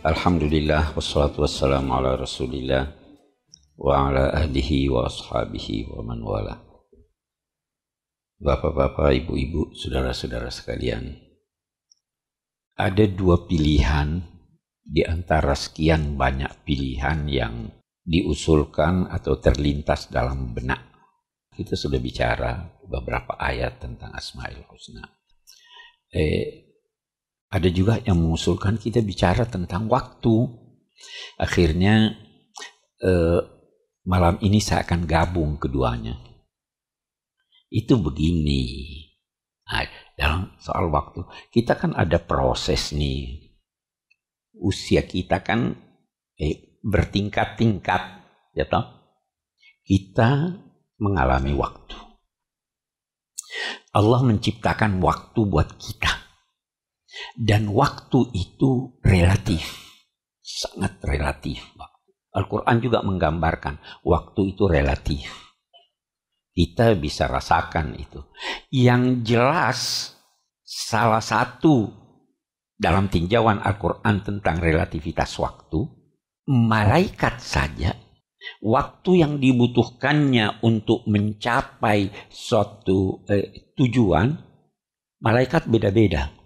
Alhamdulillah wassalatu wassalamu ala Rasulillah wa ala ahlihi wa ashabihi wa man wala. Bapak-bapak, ibu-ibu, saudara-saudara sekalian. Ada dua pilihan di antara sekian banyak pilihan yang diusulkan atau terlintas dalam benak. Kita sudah bicara beberapa ayat tentang Asmaul Husna. Eh, ada juga yang mengusulkan kita bicara tentang waktu. Akhirnya eh, malam ini saya akan gabung keduanya. Itu begini. Nah, dalam soal waktu, kita kan ada proses nih. Usia kita kan eh, bertingkat-tingkat, ya toh? Kita mengalami waktu. Allah menciptakan waktu buat kita. Dan waktu itu relatif. Sangat relatif. Al-Quran juga menggambarkan waktu itu relatif. Kita bisa rasakan itu. Yang jelas salah satu dalam tinjauan Al-Quran tentang relativitas waktu, malaikat saja waktu yang dibutuhkannya untuk mencapai suatu eh, tujuan, malaikat beda-beda.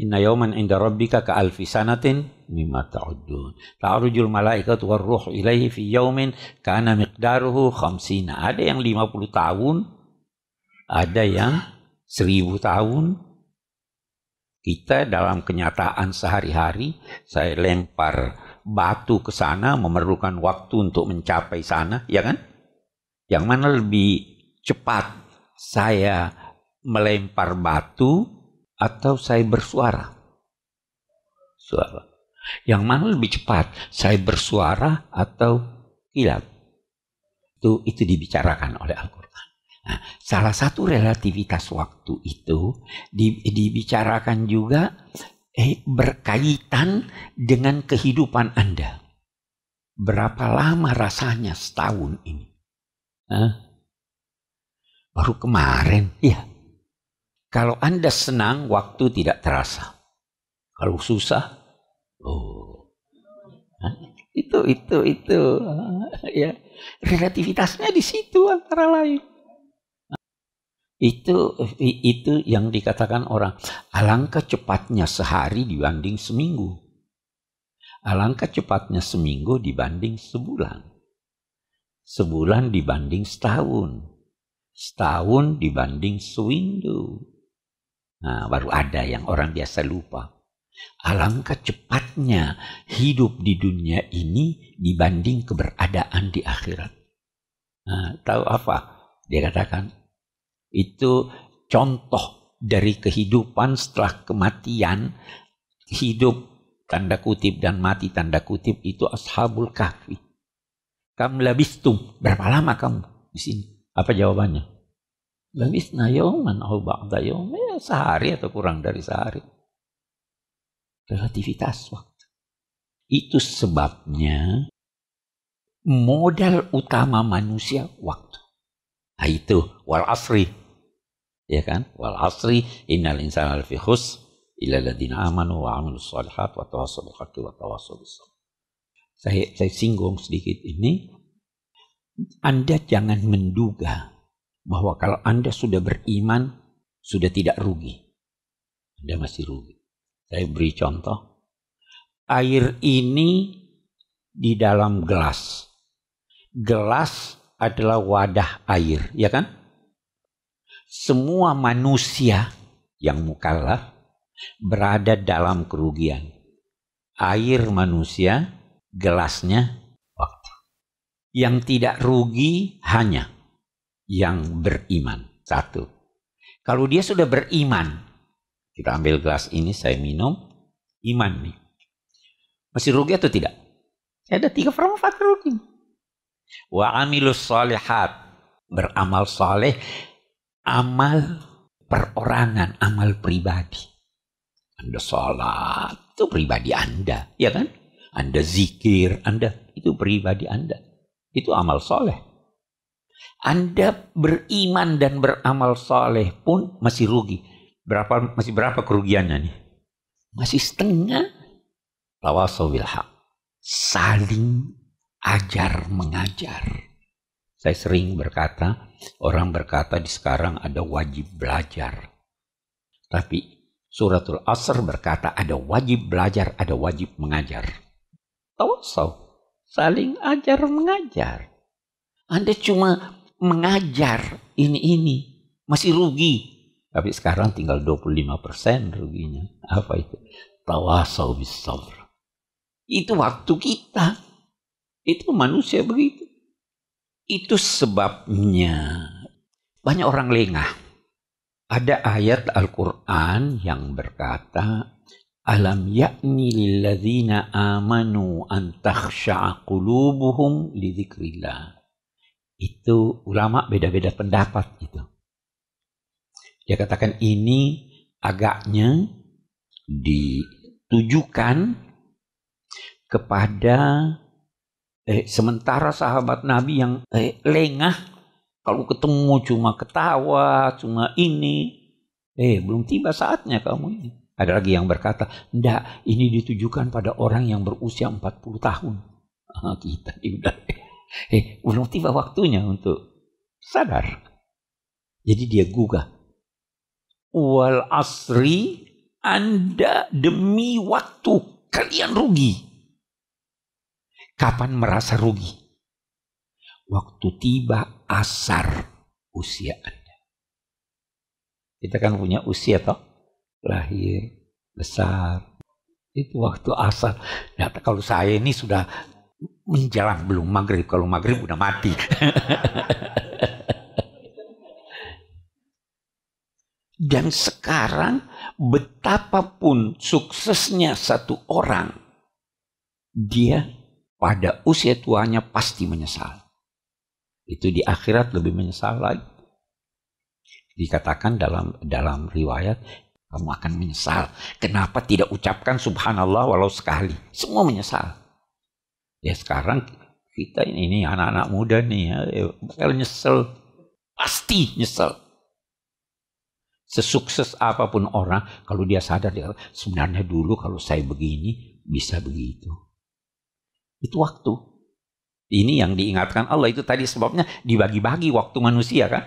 Inna yawman inda rabbika ka alfi sanatin mimma ta'udun. Ta'arujul malaikat warruh ilaihi fi yawmin kana miqdaruhu khamsina. Ada yang 50 tahun, ada yang 1000 tahun. Kita dalam kenyataan sehari-hari, saya lempar batu ke sana memerlukan waktu untuk mencapai sana, ya kan? Yang mana lebih cepat saya melempar batu atau saya bersuara? Suara. Yang mana lebih cepat? Saya bersuara atau kilat? Itu, itu dibicarakan oleh Al-Quran. Nah, salah satu relativitas waktu itu di, dibicarakan juga eh, berkaitan dengan kehidupan Anda. Berapa lama rasanya setahun ini? Nah, Baru kemarin, ya. Kalau Anda senang, waktu tidak terasa. Kalau susah, oh. Itu, itu, itu. Ya. Relativitasnya di situ antara lain. Itu itu yang dikatakan orang. Alangkah cepatnya sehari dibanding seminggu. Alangkah cepatnya seminggu dibanding sebulan. Sebulan dibanding setahun. Setahun dibanding sewindu. Nah, baru ada yang orang biasa lupa. Alangkah cepatnya hidup di dunia ini dibanding keberadaan di akhirat. Nah, tahu apa? Dia katakan itu contoh dari kehidupan setelah kematian hidup tanda kutip dan mati tanda kutip itu ashabul kahfi. Kamu labistum berapa lama kamu di sini? Apa jawabannya? Labisna yauman au ba'da yaum, ya sehari atau kurang dari sehari. Relativitas waktu. Itu sebabnya modal utama manusia waktu. Nah itu wal asri. Ya kan? Wal asri innal insana lafi khus illa ladina amanu wa amilus solihat wa tawassaw bil haqqi wa tawassaw bis Saya saya singgung sedikit ini. Anda jangan menduga bahwa kalau Anda sudah beriman, sudah tidak rugi. Anda masih rugi. Saya beri contoh. Air ini di dalam gelas. Gelas adalah wadah air, ya kan? Semua manusia yang mukallaf berada dalam kerugian. Air manusia, gelasnya waktu. Yang tidak rugi hanya yang beriman. Satu. Kalau dia sudah beriman, kita ambil gelas ini, saya minum, iman nih. Masih rugi atau tidak? Ada tiga form of rugi. Wa amilus salihat. Beramal saleh, amal perorangan, amal pribadi. Anda sholat, itu pribadi Anda, ya kan? Anda zikir, Anda, itu pribadi Anda. Itu amal soleh. Anda beriman dan beramal soleh pun masih rugi. Berapa masih berapa kerugiannya nih? Masih setengah. Lawaso hak. Saling ajar mengajar. Saya sering berkata, orang berkata di sekarang ada wajib belajar. Tapi suratul asr berkata ada wajib belajar, ada wajib mengajar. Tawasaw, saling ajar mengajar. Anda cuma mengajar ini-ini. Masih rugi. Tapi sekarang tinggal 25% ruginya. Apa itu? Tawasau bisabr. Itu waktu kita. Itu manusia begitu. Itu sebabnya banyak orang lengah. Ada ayat Al-Quran yang berkata, Alam yakni lilladzina amanu an takhsha'a qulubuhum lidzikrillah itu ulama beda-beda pendapat itu. Dia katakan ini agaknya ditujukan kepada eh, sementara sahabat Nabi yang eh, lengah kalau ketemu cuma ketawa, cuma ini, eh belum tiba saatnya kamu ini. Ada lagi yang berkata, "Ndak, ini ditujukan pada orang yang berusia 40 tahun." Kita ini udah Eh, belum tiba waktunya untuk sadar. Jadi dia gugah. Wal asri anda demi waktu kalian rugi. Kapan merasa rugi? Waktu tiba asar usia Anda. Kita kan punya usia toh, lahir, besar. Itu waktu asar. Nah, kalau saya ini sudah menjelang belum maghrib. Kalau maghrib udah mati. Dan sekarang betapapun suksesnya satu orang, dia pada usia tuanya pasti menyesal. Itu di akhirat lebih menyesal lagi. Dikatakan dalam dalam riwayat, kamu akan menyesal. Kenapa tidak ucapkan subhanallah walau sekali? Semua menyesal. Ya sekarang kita ini, ini anak-anak muda nih ya. ya, bakal nyesel. Pasti nyesel. Sesukses apapun orang, kalau dia sadar, dia, sebenarnya dulu kalau saya begini, bisa begitu. Itu waktu. Ini yang diingatkan Allah itu tadi sebabnya dibagi-bagi waktu manusia kan.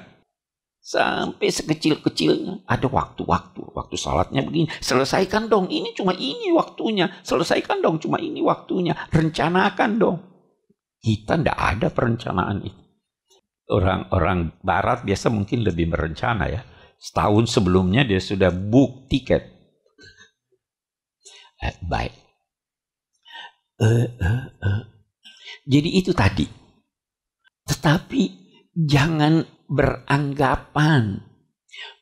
Sampai sekecil-kecilnya. Ada waktu-waktu. Waktu salatnya begini. Selesaikan dong. Ini cuma ini waktunya. Selesaikan dong. Cuma ini waktunya. Rencanakan dong. Kita tidak ada perencanaan itu. Orang-orang barat biasa mungkin lebih merencana ya. Setahun sebelumnya dia sudah book tiket. Eh, baik. Eh, eh, eh. Jadi itu tadi. Tetapi jangan beranggapan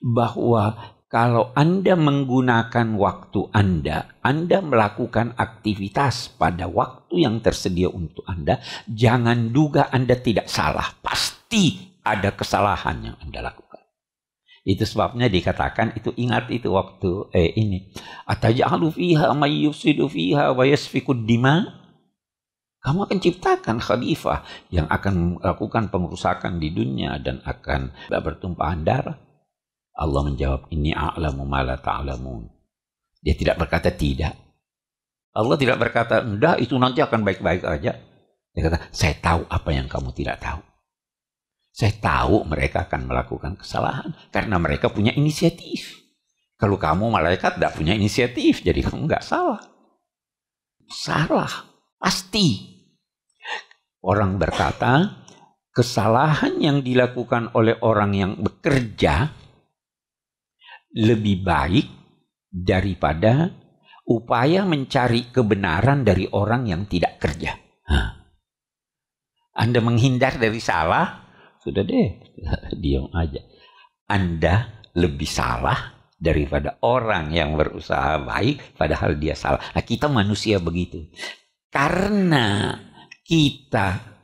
bahwa kalau Anda menggunakan waktu Anda, Anda melakukan aktivitas pada waktu yang tersedia untuk Anda, jangan duga Anda tidak salah. Pasti ada kesalahan yang Anda lakukan. Itu sebabnya dikatakan itu ingat itu waktu eh, ini. Ataj'alu fiha may yufsidu fiha wa yasfiku dima kamu akan ciptakan khalifah yang akan melakukan pengerusakan di dunia dan akan bertumpahan darah. Allah menjawab, ini a'lamu ma la ta'lamun. Dia tidak berkata tidak. Allah tidak berkata, enggak itu nanti akan baik-baik aja. Dia kata, saya tahu apa yang kamu tidak tahu. Saya tahu mereka akan melakukan kesalahan karena mereka punya inisiatif. Kalau kamu malaikat tidak punya inisiatif, jadi kamu nggak salah. Salah, pasti Orang berkata, kesalahan yang dilakukan oleh orang yang bekerja lebih baik daripada upaya mencari kebenaran dari orang yang tidak kerja. Anda menghindar dari salah, sudah deh, diam aja. Anda lebih salah daripada orang yang berusaha baik padahal dia salah. Nah, kita manusia begitu. Karena kita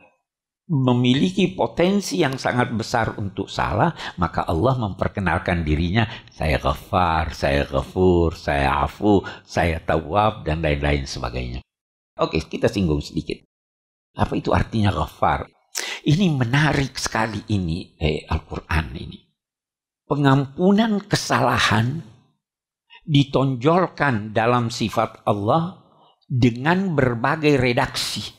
memiliki potensi yang sangat besar untuk salah, maka Allah memperkenalkan dirinya, saya ghafar, saya ghafur, saya afu, saya tawab, dan lain-lain sebagainya. Oke, kita singgung sedikit. Apa itu artinya ghafar? Ini menarik sekali ini, eh, Al-Quran ini. Pengampunan kesalahan ditonjolkan dalam sifat Allah dengan berbagai redaksi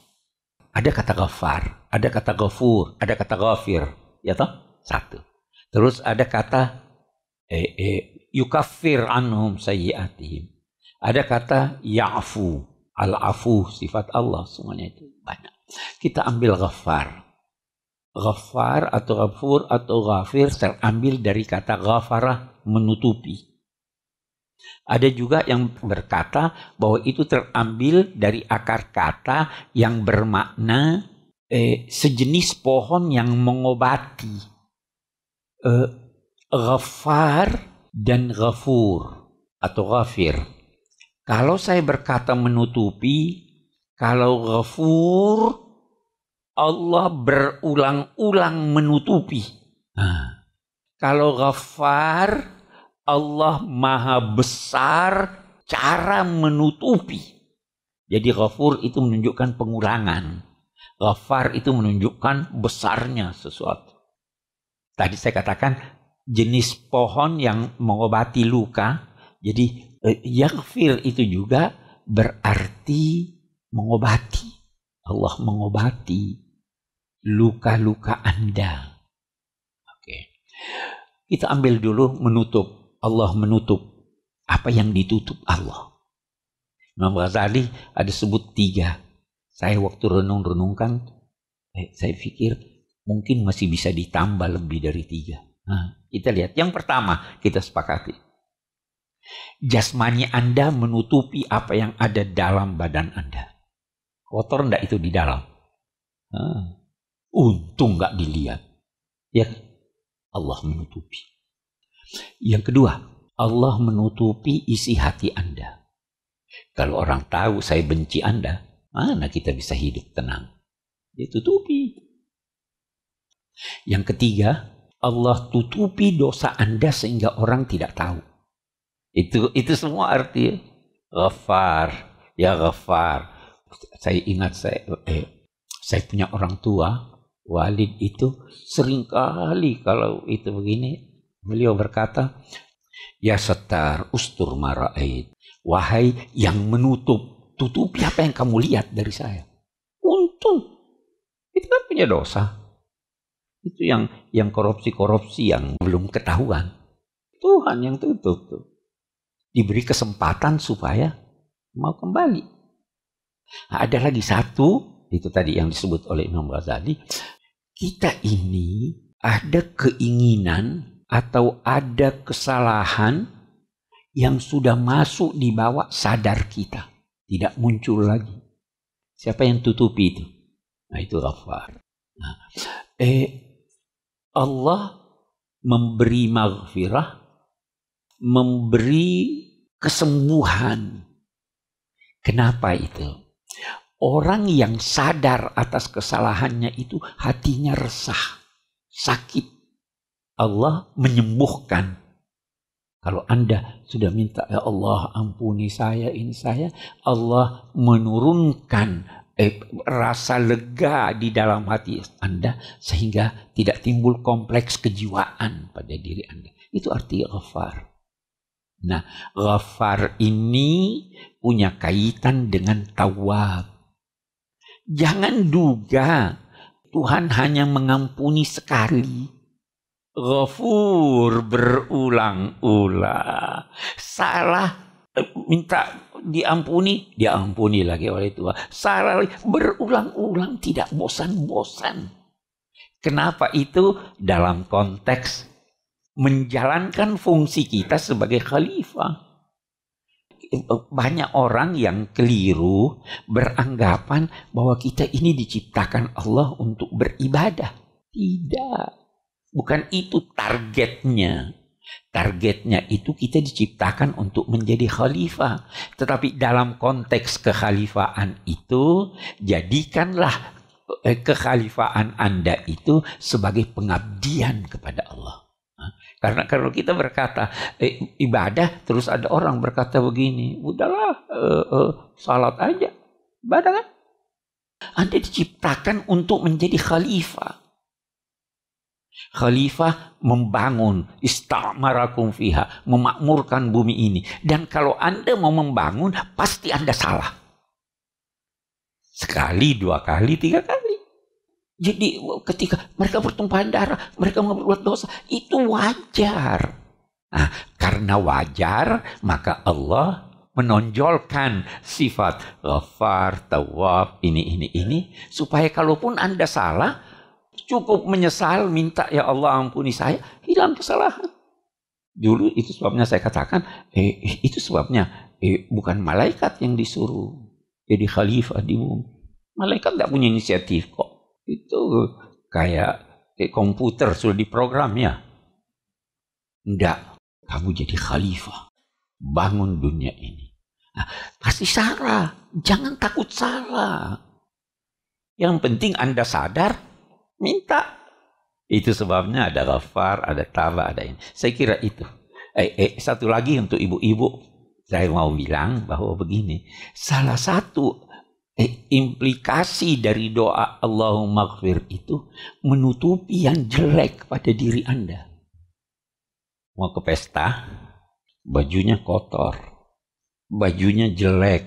ada kata ghafar, ada kata ghafur, ada kata ghafir, ya toh? Satu. Terus ada kata eh, eh, yukafir anhum sayyiatihim. Ada kata ya'fu, al-afu, sifat Allah, semuanya itu banyak. Kita ambil ghafar. Ghafar atau ghafur atau ghafir terambil dari kata ghafarah menutupi. Ada juga yang berkata bahwa itu terambil dari akar kata yang bermakna eh, sejenis pohon yang mengobati. Eh, ghafar dan ghafur atau ghafir. Kalau saya berkata menutupi, kalau ghafur, Allah berulang-ulang menutupi. Nah, kalau ghafar, Allah maha besar cara menutupi. Jadi ghafur itu menunjukkan pengurangan. Ghafar itu menunjukkan besarnya sesuatu. Tadi saya katakan jenis pohon yang mengobati luka. Jadi eh, yaghfir itu juga berarti mengobati. Allah mengobati luka-luka Anda. Oke. Kita ambil dulu menutup Allah menutup apa yang ditutup Allah. Imam Ghazali ada sebut tiga. Saya waktu renung-renungkan, eh, saya pikir mungkin masih bisa ditambah lebih dari tiga. Nah, kita lihat. Yang pertama kita sepakati. Jasmani Anda menutupi apa yang ada dalam badan Anda. Kotor enggak itu di dalam? Nah, untung enggak dilihat. Ya, Allah menutupi. Yang kedua, Allah menutupi isi hati Anda. Kalau orang tahu saya benci Anda, mana kita bisa hidup tenang? Dia ya, tutupi. Yang ketiga, Allah tutupi dosa Anda sehingga orang tidak tahu. Itu itu semua arti Ghafar, ya Ghafar. Ya, saya ingat saya eh, saya punya orang tua, Walid itu seringkali kalau itu begini Beliau berkata, Ya setar ustur mara'id. Wahai yang menutup, tutupi apa yang kamu lihat dari saya. Untung. Itu kan punya dosa. Itu yang yang korupsi-korupsi yang belum ketahuan. Tuhan yang tutup tuh. Diberi kesempatan supaya mau kembali. Nah, ada lagi satu, itu tadi yang disebut oleh Imam Ghazali. Kita ini ada keinginan atau ada kesalahan yang sudah masuk di bawah sadar kita. Tidak muncul lagi. Siapa yang tutupi itu? Nah itu ghafar. Nah, eh, Allah memberi maghfirah, memberi kesembuhan. Kenapa itu? Orang yang sadar atas kesalahannya itu hatinya resah, sakit Allah menyembuhkan. Kalau Anda sudah minta, ya Allah ampuni saya, ini saya. Allah menurunkan eh, rasa lega di dalam hati Anda sehingga tidak timbul kompleks kejiwaan pada diri Anda. Itu arti ghafar. Nah, ghafar ini punya kaitan dengan tawab. Jangan duga Tuhan hanya mengampuni sekali Ghafur berulang-ulang. Salah eh, minta diampuni, diampuni lagi oleh Tuhan. Salah berulang-ulang tidak bosan-bosan. Kenapa itu dalam konteks menjalankan fungsi kita sebagai khalifah. Eh, banyak orang yang keliru beranggapan bahwa kita ini diciptakan Allah untuk beribadah. Tidak Bukan itu targetnya. Targetnya itu kita diciptakan untuk menjadi khalifah. Tetapi dalam konteks kekhalifaan itu, jadikanlah eh, kekhalifaan Anda itu sebagai pengabdian kepada Allah. Karena kalau kita berkata eh, ibadah, terus ada orang berkata begini, udahlah eh, eh, salat aja, ibadah kan? Anda diciptakan untuk menjadi khalifah. Khalifah membangun istamarakum fiha, memakmurkan bumi ini. Dan kalau Anda mau membangun, pasti Anda salah. Sekali, dua kali, tiga kali. Jadi ketika mereka bertumpahan darah, mereka membuat dosa, itu wajar. Nah, karena wajar, maka Allah menonjolkan sifat ghafar, tawaf, ini, ini, ini. Supaya kalaupun Anda salah, cukup menyesal, minta ya Allah ampuni saya, hilang kesalahan. Dulu itu sebabnya saya katakan, eh, eh itu sebabnya eh, bukan malaikat yang disuruh jadi khalifah di bumi. Malaikat tidak punya inisiatif kok. Itu kayak eh, komputer sudah diprogram ya. Enggak, kamu jadi khalifah. Bangun dunia ini. Nah, pasti salah. Jangan takut salah. Yang penting Anda sadar Minta. Itu sebabnya ada ghafar, ada taba, ada ini. Saya kira itu. Eh, eh, satu lagi untuk ibu-ibu. Saya mau bilang bahwa begini. Salah satu eh, implikasi dari doa Allahumma gfir itu menutupi yang jelek pada diri Anda. Mau ke pesta, bajunya kotor, bajunya jelek,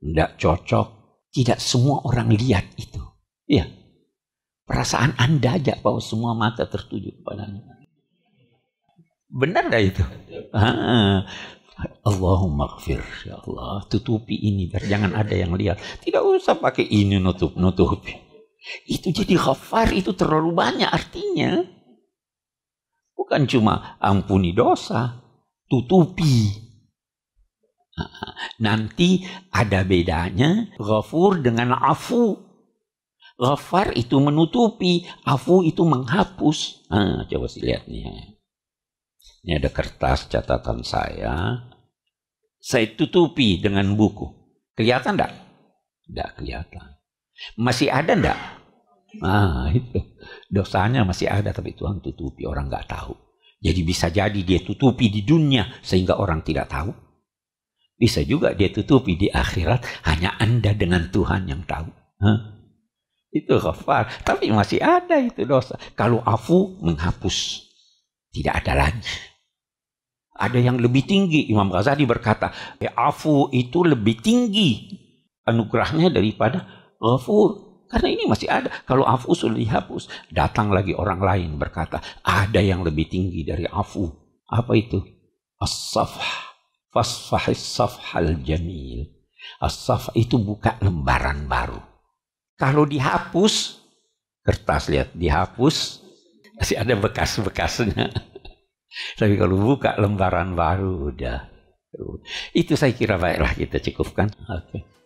tidak cocok. Tidak semua orang lihat itu. Iya, Perasaan Anda aja bahwa semua mata tertuju kepadanya. Benar gak itu? Allahumma gfir, ya Allah. Tutupi ini biar jangan ada yang lihat. Tidak usah pakai ini nutup, nutupi. Itu jadi khafar itu terlalu banyak artinya. Bukan cuma ampuni dosa, tutupi. Nanti ada bedanya ghafur dengan afu. Ghafar itu menutupi, afu itu menghapus. Ah, coba lihat nih. Ya. Ini ada kertas catatan saya. Saya tutupi dengan buku. Kelihatan enggak? Enggak kelihatan. Masih ada enggak? Ah, itu. Dosanya masih ada tapi Tuhan tutupi, orang enggak tahu. Jadi bisa jadi dia tutupi di dunia sehingga orang tidak tahu. Bisa juga dia tutupi di akhirat hanya Anda dengan Tuhan yang tahu. Hah? Itu ghafar. Tapi masih ada itu dosa. Kalau afu menghapus. Tidak ada lagi. Ada yang lebih tinggi. Imam Ghazali berkata, ya, afu itu lebih tinggi anugerahnya daripada ghafur. Karena ini masih ada. Kalau afu sudah dihapus, datang lagi orang lain berkata, ada yang lebih tinggi dari afu. Apa itu? As-safah. Fasfahis safhal jamil. As-safah itu buka lembaran baru kalau dihapus, kertas lihat, dihapus, masih ada bekas-bekasnya. Tapi kalau buka lembaran baru, udah. Itu saya kira baiklah kita cukupkan. Oke. Okay.